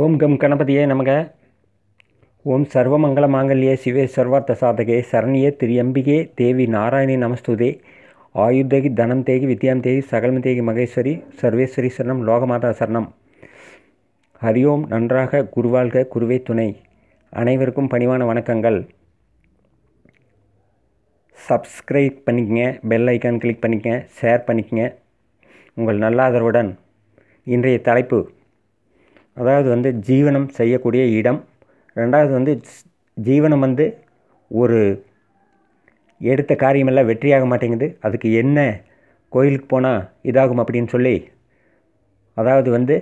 ஓம் come கணபதியே நமக ஓம் சர்வமங்கள மாங்கல்யே சிவே சர்வார்த்த சாதகே சரண்யே திரியம்பிகே தேவி நாராயணி நமஸ்துதே ஆயுதகி தனம் தேகி வித்யாம் தேகி சகலம் தேகி மகேஸ்வரி சர்வேஸ்வரி சரணம் லோகமாதா சரணம் ஹரியோம் நன்றாக குருவாழ்க குருவே துணை அனைவருக்கும் பணிவான வணக்கங்கள் சப்ஸ்கிரைப் பண்ணிக்கங்க பெல் ஐக்கான் கிளிக் பண்ணிக்கங்க ஷேர் பண்ணிக்கங்க உங்கள் நல்லாதரவுடன் இன்றைய தலைப்பு அதாவது வந்து ஜீவனம் செய்யக்கூடிய இடம் ரெண்டாவது வந்து ஜீவனம் வந்து ஒரு எடுத்த காரியமெல்லாம் வெற்றியாக மாட்டேங்குது அதுக்கு என்ன கோயிலுக்கு போனால் இதாகும் அப்படின்னு சொல்லி அதாவது வந்து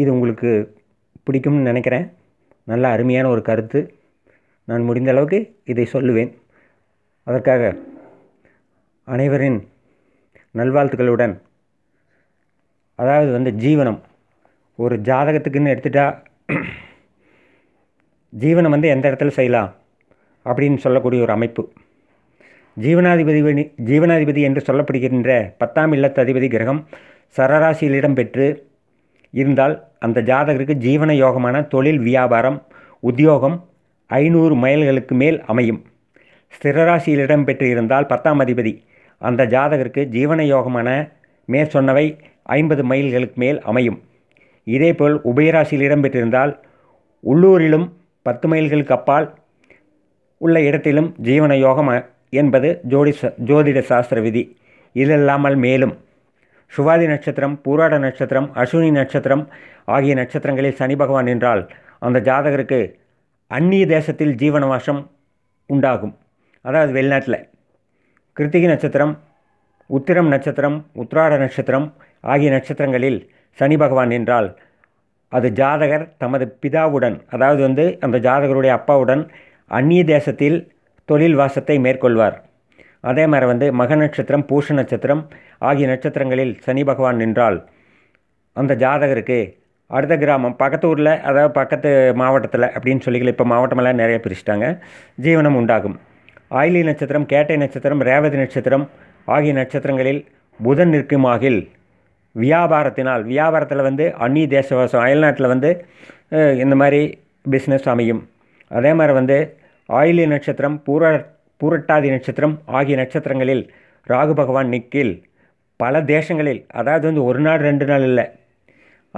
இது உங்களுக்கு பிடிக்கும்னு நினைக்கிறேன் நல்ல அருமையான ஒரு கருத்து நான் முடிந்த அளவுக்கு இதை சொல்லுவேன் அதற்காக அனைவரின் நல்வாழ்த்துக்களுடன் அதாவது வந்து ஜீவனம் ஒரு ஜாதகத்துக்குன்னு எடுத்துட்டால் ஜீவனை வந்து எந்த இடத்துல செய்யலாம் அப்படின்னு சொல்லக்கூடிய ஒரு அமைப்பு ஜீவனாதிபதி ஜீவனாதிபதி என்று சொல்லப்படுகின்ற பத்தாம் இல்லத்த அதிபதி கிரகம் சரராசியில் இடம்பெற்று இருந்தால் அந்த ஜாதகருக்கு ஜீவன யோகமான தொழில் வியாபாரம் உத்தியோகம் ஐநூறு மைல்களுக்கு மேல் அமையும் ஸ்திரராசியில் இடம்பெற்று இருந்தால் பத்தாம் அதிபதி அந்த ஜாதகருக்கு ஜீவன யோகமான மேற்சொன்னவை ஐம்பது மைல்களுக்கு மேல் அமையும் இதேபோல் உபயராசியில் இடம்பெற்றிருந்தால் உள்ளூரிலும் பத்து மைல்களுக்கு அப்பால் உள்ள இடத்திலும் ஜீவன யோகம் என்பது ஜோதி ஜோதிட சாஸ்திர விதி இதில்லாமல் மேலும் சுவாதி நட்சத்திரம் பூராட நட்சத்திரம் அஸ்வினி நட்சத்திரம் ஆகிய நட்சத்திரங்களில் சனி பகவான் என்றால் அந்த ஜாதகருக்கு அந்நிய தேசத்தில் ஜீவன வாசம் உண்டாகும் அதாவது வெளிநாட்டில் கிருத்திகை நட்சத்திரம் உத்திரம் நட்சத்திரம் உத்ராட நட்சத்திரம் ஆகிய நட்சத்திரங்களில் சனி பகவான் என்றால் அது ஜாதகர் தமது பிதாவுடன் அதாவது வந்து அந்த ஜாதகருடைய அப்பாவுடன் அந்நிய தேசத்தில் தொழில் வாசத்தை மேற்கொள்வார் அதே மாதிரி வந்து மக நட்சத்திரம் பூஷ நட்சத்திரம் ஆகிய நட்சத்திரங்களில் சனி பகவான் நின்றால் அந்த ஜாதகருக்கு அடுத்த கிராமம் பக்கத்து ஊரில் அதாவது பக்கத்து மாவட்டத்தில் அப்படின்னு சொல்லிக்கல இப்போ மாவட்டமெல்லாம் நிறைய பிரிச்சிட்டாங்க ஜீவனம் உண்டாகும் ஆயிலி நட்சத்திரம் கேட்டை நட்சத்திரம் ரேவதி நட்சத்திரம் ஆகிய நட்சத்திரங்களில் புதன் நிற்கும் ஆகில் வியாபாரத்தினால் வியாபாரத்தில் வந்து அந்நிய தேசவாசம் அயல்நாட்டில் வந்து இந்த மாதிரி பிஸ்னஸ் அமையும் அதே மாதிரி வந்து ஆயிலி நட்சத்திரம் பூர பூரட்டாதி நட்சத்திரம் ஆகிய நட்சத்திரங்களில் ராகு பகவான் நிக்கில் பல தேசங்களில் அதாவது வந்து ஒரு நாள் ரெண்டு நாள் இல்லை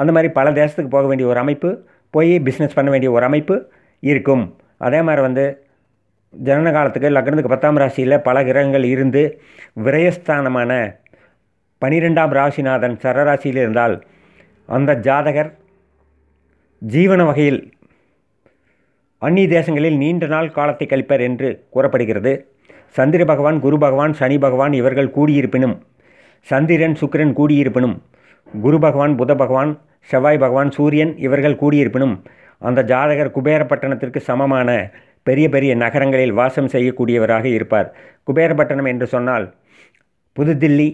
அந்த மாதிரி பல தேசத்துக்கு போக வேண்டிய ஒரு அமைப்பு போய் பிஸ்னஸ் பண்ண வேண்டிய ஒரு அமைப்பு இருக்கும் அதே மாதிரி வந்து ஜனன காலத்துக்கு லக்னத்துக்கு பத்தாம் ராசியில் பல கிரகங்கள் இருந்து விரயஸ்தானமான பனிரெண்டாம் ராசிநாதன் சரராசியில் இருந்தால் அந்த ஜாதகர் ஜீவன வகையில் அந்நிய தேசங்களில் நீண்ட நாள் காலத்தை கழிப்பர் என்று கூறப்படுகிறது சந்திர பகவான் குரு பகவான் சனி பகவான் இவர்கள் கூடியிருப்பினும் சந்திரன் சுக்கிரன் கூடியிருப்பினும் குரு பகவான் புத பகவான் செவ்வாய் பகவான் சூரியன் இவர்கள் கூடியிருப்பினும் அந்த ஜாதகர் குபேரப்பட்டணத்திற்கு சமமான பெரிய பெரிய நகரங்களில் வாசம் செய்யக்கூடியவராக இருப்பார் குபேரப்பட்டணம் என்று சொன்னால் புதுதில்லி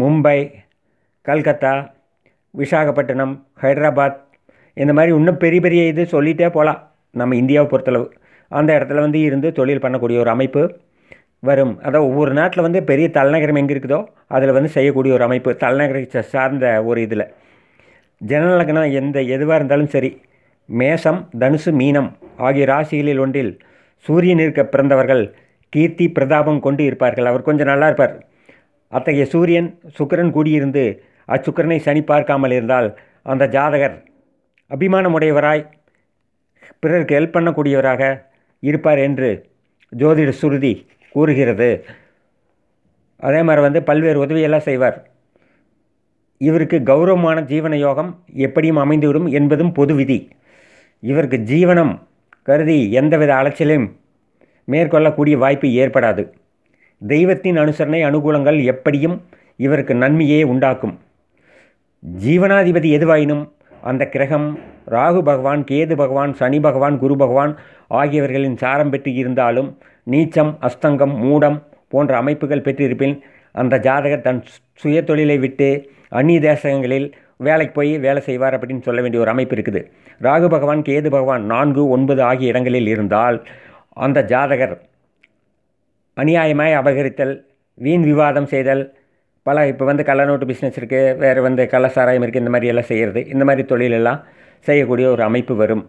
மும்பை கல்கத்தா விசாகப்பட்டினம் ஹைதராபாத் இந்த மாதிரி இன்னும் பெரிய பெரிய இது சொல்லிகிட்டே போகலாம் நம்ம இந்தியாவை பொறுத்தளவு அந்த இடத்துல வந்து இருந்து தொழில் பண்ணக்கூடிய ஒரு அமைப்பு வரும் அதாவது ஒவ்வொரு நாட்டில் வந்து பெரிய தலைநகரம் எங்கே இருக்குதோ அதில் வந்து செய்யக்கூடிய ஒரு அமைப்பு தலைநகரை சார்ந்த ஒரு இதில் ஜனநலக்கணம் எந்த எதுவாக இருந்தாலும் சரி மேசம் தனுசு மீனம் ஆகிய ராசிகளில் ஒன்றில் சூரியன் இருக்க பிறந்தவர்கள் கீர்த்தி பிரதாபம் கொண்டு இருப்பார்கள் அவர் கொஞ்சம் நல்லா இருப்பார் அத்தகைய சூரியன் சுக்கரன் கூடியிருந்து அச்சுக்கரனை சனி பார்க்காமல் இருந்தால் அந்த ஜாதகர் அபிமானமுடையவராய் பிறருக்கு ஹெல்ப் பண்ணக்கூடியவராக இருப்பார் என்று ஜோதிட சுருதி கூறுகிறது அதே மாதிரி வந்து பல்வேறு உதவியெல்லாம் செய்வார் இவருக்கு கௌரவமான ஜீவன யோகம் எப்படியும் அமைந்துவிடும் என்பதும் பொது விதி இவருக்கு ஜீவனம் கருதி எந்தவித அலைச்சலையும் மேற்கொள்ளக்கூடிய வாய்ப்பு ஏற்படாது தெய்வத்தின் அனுசரணை அனுகூலங்கள் எப்படியும் இவருக்கு நன்மையே உண்டாக்கும் ஜீவனாதிபதி எதுவாயினும் அந்த கிரகம் ராகு பகவான் கேது பகவான் சனி பகவான் குரு பகவான் ஆகியவர்களின் சாரம் பெற்று இருந்தாலும் நீச்சம் அஸ்தங்கம் மூடம் போன்ற அமைப்புகள் பெற்றிருப்பின் அந்த ஜாதகர் தன் சுய தொழிலை விட்டு அந்நிய தேசங்களில் வேலைக்கு போய் வேலை செய்வார் அப்படின்னு சொல்ல வேண்டிய ஒரு அமைப்பு இருக்குது ராகு பகவான் கேது பகவான் நான்கு ஒன்பது ஆகிய இடங்களில் இருந்தால் அந்த ஜாதகர் அநியாயமாய் அபகரித்தல் வீண் விவாதம் செய்தல் பல இப்போ வந்து கள்ளநோட்டு பிஸ்னஸ் இருக்குது வேறு வந்து கள்ளசாராயம் இருக்குது இந்த மாதிரி எல்லாம் செய்கிறது இந்த மாதிரி தொழிலெல்லாம் செய்யக்கூடிய ஒரு அமைப்பு வரும்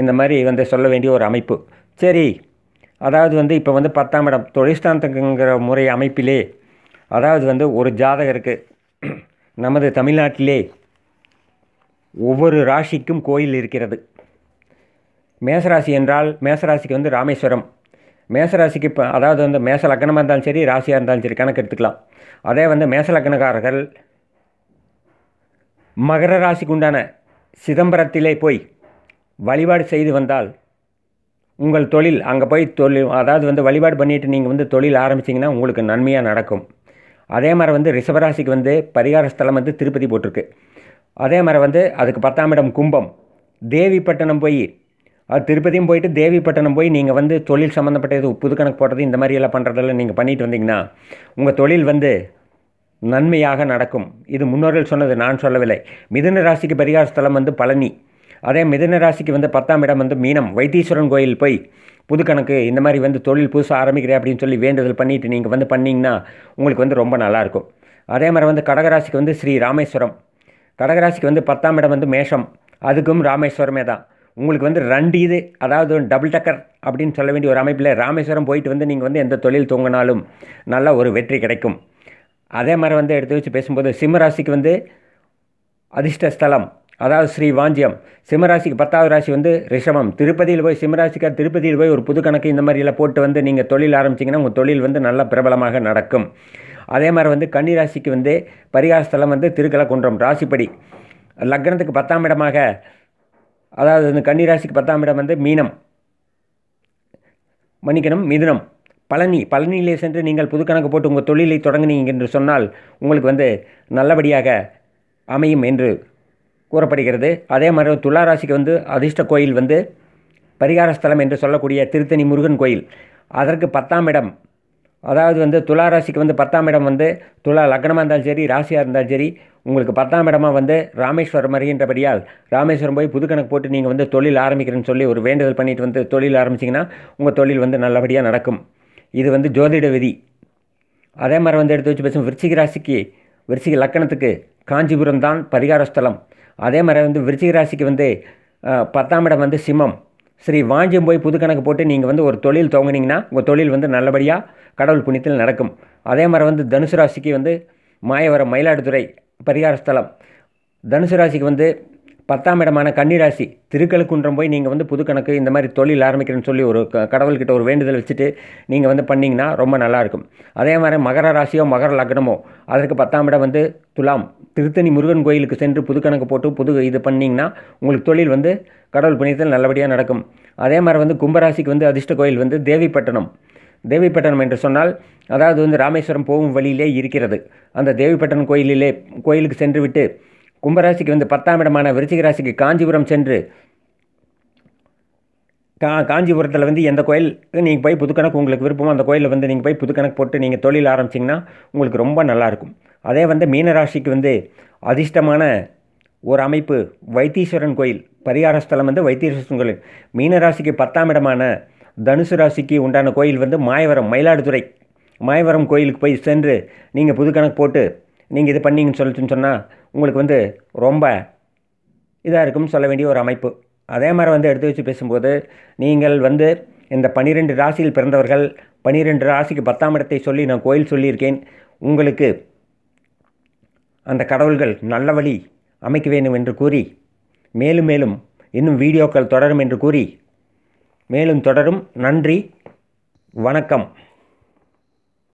இந்த மாதிரி வந்து சொல்ல வேண்டிய ஒரு அமைப்பு சரி அதாவது வந்து இப்போ வந்து பத்தாம் இடம் தொழிற்சாந்தங்கிற முறை அமைப்பிலே அதாவது வந்து ஒரு ஜாதகருக்கு நமது தமிழ்நாட்டிலே ஒவ்வொரு ராசிக்கும் கோயில் இருக்கிறது மேசராசி என்றால் மேசராசிக்கு வந்து ராமேஸ்வரம் மேசராசிக்கு இப்போ அதாவது வந்து மேச லக்னமாக இருந்தாலும் சரி ராசியாக இருந்தாலும் சரி கணக்கு எடுத்துக்கலாம் அதே வந்து மேச லக்னக்காரர்கள் மகர ராசிக்கு உண்டான சிதம்பரத்திலே போய் வழிபாடு செய்து வந்தால் உங்கள் தொழில் அங்கே போய் தொழில் அதாவது வந்து வழிபாடு பண்ணிவிட்டு நீங்கள் வந்து தொழில் ஆரம்பிச்சிங்கன்னா உங்களுக்கு நன்மையாக நடக்கும் அதே மாதிரி வந்து ரிஷபராசிக்கு வந்து பரிகார ஸ்தலம் வந்து திருப்பதி போட்டிருக்கு அதே மாதிரி வந்து அதுக்கு பத்தாம் இடம் கும்பம் தேவிப்பட்டினம் போய் திருப்பதியும் போயிட்டு தேவிப்பட்டினம் போய் நீங்கள் வந்து தொழில் சம்மந்தப்பட்ட இது புது கணக்கு போடுறது இந்த மாதிரி எல்லாம் பண்ணுறதெல்லாம் நீங்கள் பண்ணிட்டு வந்தீங்கன்னா உங்கள் தொழில் வந்து நன்மையாக நடக்கும் இது முன்னோர்கள் சொன்னது நான் சொல்லவில்லை மிதுன ராசிக்கு பரிகார ஸ்தலம் வந்து பழனி அதே மிதுன ராசிக்கு வந்து பத்தாம் இடம் வந்து மீனம் வைத்தீஸ்வரன் கோயில் போய் புது கணக்கு இந்த மாதிரி வந்து தொழில் புதுசாக ஆரம்பிக்கிறேன் அப்படின்னு சொல்லி வேண்டுதல் பண்ணிவிட்டு நீங்கள் வந்து பண்ணிங்கன்னா உங்களுக்கு வந்து ரொம்ப நல்லாயிருக்கும் அதே மாதிரி வந்து கடகராசிக்கு வந்து ஸ்ரீ ராமேஸ்வரம் கடகராசிக்கு வந்து பத்தாம் இடம் வந்து மேஷம் அதுக்கும் ராமேஸ்வரமே தான் உங்களுக்கு வந்து ரெண்டு இது அதாவது டபுள் டக்கர் அப்படின்னு சொல்ல வேண்டிய ஒரு அமைப்பில் ராமேஸ்வரம் போயிட்டு வந்து நீங்கள் வந்து எந்த தொழில் தூங்கினாலும் நல்லா ஒரு வெற்றி கிடைக்கும் அதே மாதிரி வந்து எடுத்து வச்சு பேசும்போது சிம்மராசிக்கு வந்து அதிர்ஷ்ட ஸ்தலம் அதாவது ஸ்ரீ வாஞ்சியம் சிம்மராசிக்கு பத்தாவது ராசி வந்து ரிஷமம் திருப்பதியில் போய் சிம்மராசிக்காக திருப்பதியில் போய் ஒரு புது கணக்கு இந்த மாதிரிலாம் போட்டு வந்து நீங்கள் தொழில் ஆரம்பிச்சிங்கன்னா உங்கள் தொழில் வந்து நல்லா பிரபலமாக நடக்கும் அதே மாதிரி வந்து கன்னிராசிக்கு வந்து பரிகாரஸ்தலம் வந்து திருக்கலக்குன்றம் ராசிப்படி லக்னத்துக்கு பத்தாம் இடமாக அதாவது இந்த கன்னிராசிக்கு பத்தாம் இடம் வந்து மீனம் மன்னிக்கணும் மிதுனம் பழனி பழனியிலே சென்று நீங்கள் புதுக்கணக்கு போட்டு உங்கள் தொழிலை தொடங்கினீங்க என்று சொன்னால் உங்களுக்கு வந்து நல்லபடியாக அமையும் என்று கூறப்படுகிறது அதே மாதிரி துளாராசிக்கு வந்து அதிர்ஷ்ட கோயில் வந்து பரிகார ஸ்தலம் என்று சொல்லக்கூடிய திருத்தணி முருகன் கோயில் அதற்கு பத்தாம் இடம் அதாவது வந்து துலா ராசிக்கு வந்து பத்தாம் இடம் வந்து துலா லக்னமாக இருந்தாலும் சரி ராசியாக இருந்தாலும் சரி உங்களுக்கு பத்தாம் இடமாக வந்து ராமேஸ்வரம் அறிகின்றபடியால் ராமேஸ்வரம் போய் புது கணக்கு போட்டு நீங்கள் வந்து தொழில் ஆரம்பிக்கிறேன்னு சொல்லி ஒரு வேண்டுதல் பண்ணிட்டு வந்து தொழில் ஆரம்பிச்சிங்கன்னா உங்கள் தொழில் வந்து நல்லபடியாக நடக்கும் இது வந்து ஜோதிட விதி அதே மாதிரி வந்து எடுத்து வச்சு பேசும் விருச்சிக ராசிக்கு விருச்சிக லக்கணத்துக்கு காஞ்சிபுரம் தான் பரிகார ஸ்தலம் அதே மாதிரி வந்து விருச்சிக ராசிக்கு வந்து பத்தாம் இடம் வந்து சிம்மம் சரி வாஞ்சியம் போய் புது கணக்கு போட்டு நீங்கள் வந்து ஒரு தொழில் துவங்கினீங்கன்னா உங்கள் தொழில் வந்து நல்லபடியாக கடவுள் புண்ணியத்தில் நடக்கும் அதே மாதிரி வந்து தனுசு ராசிக்கு வந்து மாயவரம் மயிலாடுதுறை பரிகார ஸ்தலம் தனுசு ராசிக்கு வந்து பத்தாம் இடமான கன்னிராசி திருக்கழுக்குன்றம் போய் நீங்கள் வந்து புது கணக்கு இந்த மாதிரி தொழில் ஆரம்பிக்கிறேன்னு சொல்லி ஒரு கடவுள்கிட்ட ஒரு வேண்டுதல் வச்சுட்டு நீங்கள் வந்து பண்ணிங்கன்னா ரொம்ப நல்லாயிருக்கும் அதே மாதிரி மகர ராசியோ மகர லக்னமோ அதற்கு பத்தாம் இடம் வந்து துலாம் திருத்தணி முருகன் கோயிலுக்கு சென்று புது கணக்கு போட்டு புது இது பண்ணிங்கன்னா உங்களுக்கு தொழில் வந்து கடவுள் புண்ணியத்தில் நல்லபடியாக நடக்கும் அதே மாதிரி வந்து கும்பராசிக்கு வந்து அதிர்ஷ்ட கோயில் வந்து தேவிப்பட்டினம் தேவிப்பட்டினம் என்று சொன்னால் அதாவது வந்து ராமேஸ்வரம் போகும் வழியிலே இருக்கிறது அந்த தேவிப்பட்டினம் கோயிலிலே கோயிலுக்கு சென்று விட்டு கும்பராசிக்கு வந்து பத்தாம் இடமான விருச்சிக ராசிக்கு காஞ்சிபுரம் சென்று கா காஞ்சிபுரத்தில் வந்து எந்த கோயில் நீங்கள் போய் புதுக்கணக்கு உங்களுக்கு விருப்பமோ அந்த கோயிலில் வந்து நீங்கள் போய் புதுக்கணக்கு போட்டு நீங்கள் தொழில் ஆரம்பிச்சிங்கன்னா உங்களுக்கு ரொம்ப நல்லாயிருக்கும் அதே வந்து மீனராசிக்கு வந்து அதிர்ஷ்டமான ஒரு அமைப்பு வைத்தீஸ்வரன் கோயில் பரிகார வந்து வைத்தீஸ்வரன் கோயில் மீனராசிக்கு பத்தாம் இடமான தனுசு ராசிக்கு உண்டான கோயில் வந்து மாயவரம் மயிலாடுதுறை மாயவரம் கோயிலுக்கு போய் சென்று நீங்கள் புதுக்கணக்கு போட்டு நீங்கள் இது பண்ணிங்கன்னு சொல்லிட்டுன்னு சொன்னால் உங்களுக்கு வந்து ரொம்ப இதாக இருக்கும்னு சொல்ல வேண்டிய ஒரு அமைப்பு அதே மாதிரி வந்து எடுத்து வச்சு பேசும்போது நீங்கள் வந்து இந்த பனிரெண்டு ராசியில் பிறந்தவர்கள் பனிரெண்டு ராசிக்கு பத்தாம் இடத்தை சொல்லி நான் கோயில் சொல்லியிருக்கேன் உங்களுக்கு அந்த கடவுள்கள் நல்ல வழி அமைக்க வேண்டும் என்று கூறி மேலும் மேலும் இன்னும் வீடியோக்கள் தொடரும் என்று கூறி மேலும் தொடரும் நன்றி வணக்கம்